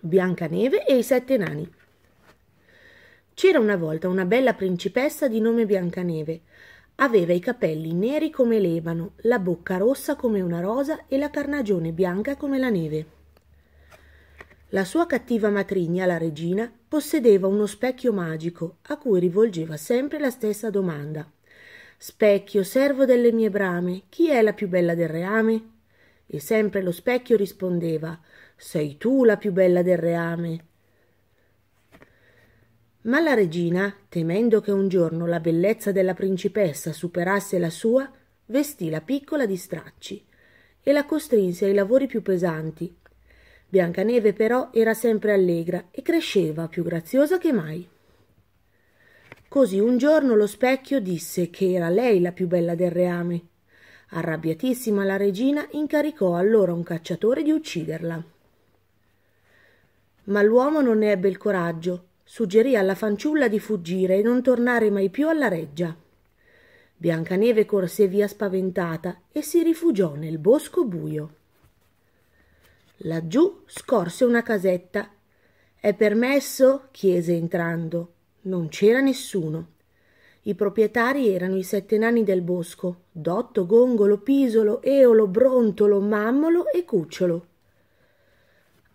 Biancaneve e i sette nani. C'era una volta una bella principessa di nome Biancaneve. Aveva i capelli neri come l'ebano, la bocca rossa come una rosa e la carnagione bianca come la neve. La sua cattiva matrigna, la regina, possedeva uno specchio magico a cui rivolgeva sempre la stessa domanda. Specchio, servo delle mie brame, chi è la più bella del reame? E sempre lo specchio rispondeva sei tu la più bella del reame. Ma la regina, temendo che un giorno la bellezza della principessa superasse la sua, vestì la piccola di stracci e la costrinse ai lavori più pesanti. Biancaneve però era sempre allegra e cresceva più graziosa che mai. Così un giorno lo specchio disse che era lei la più bella del reame. Arrabbiatissima la regina incaricò allora un cacciatore di ucciderla ma l'uomo non ne ebbe il coraggio. Suggerì alla fanciulla di fuggire e non tornare mai più alla reggia. Biancaneve corse via spaventata e si rifugiò nel bosco buio. Laggiù scorse una casetta. È permesso? chiese entrando. Non c'era nessuno. I proprietari erano i sette nani del bosco, Dotto, Gongolo, Pisolo, Eolo, Brontolo, Mammolo e Cucciolo.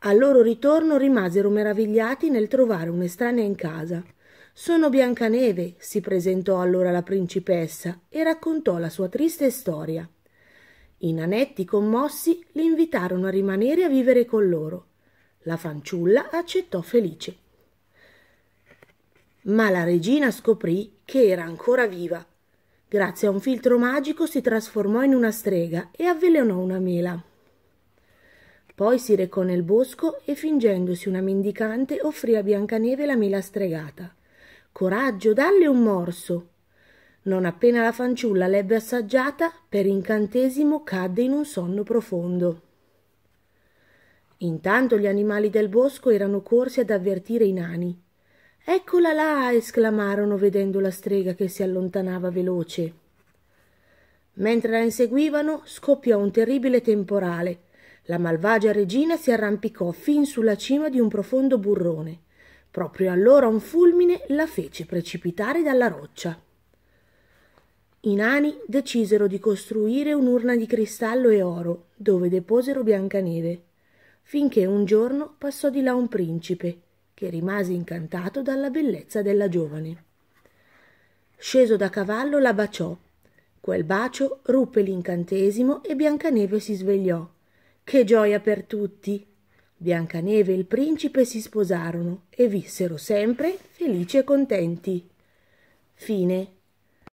Al loro ritorno rimasero meravigliati nel trovare un'estranea in casa. Sono Biancaneve, si presentò allora la principessa e raccontò la sua triste storia. I nanetti commossi li invitarono a rimanere a vivere con loro. La fanciulla accettò felice. Ma la regina scoprì che era ancora viva. Grazie a un filtro magico si trasformò in una strega e avvelenò una mela. Poi si recò nel bosco e fingendosi una mendicante offrì a Biancaneve la mela stregata. Coraggio, dalle un morso. Non appena la fanciulla l'ebbe assaggiata, per incantesimo cadde in un sonno profondo. Intanto gli animali del bosco erano corsi ad avvertire i nani. Eccola là! esclamarono vedendo la strega che si allontanava veloce. Mentre la inseguivano, scoppiò un terribile temporale la malvagia regina si arrampicò fin sulla cima di un profondo burrone. Proprio allora un fulmine la fece precipitare dalla roccia. I nani decisero di costruire un'urna di cristallo e oro, dove deposero Biancaneve, finché un giorno passò di là un principe, che rimase incantato dalla bellezza della giovane. Sceso da cavallo la baciò. Quel bacio ruppe l'incantesimo e Biancaneve si svegliò che gioia per tutti! Biancaneve e il principe si sposarono e vissero sempre felici e contenti. Fine.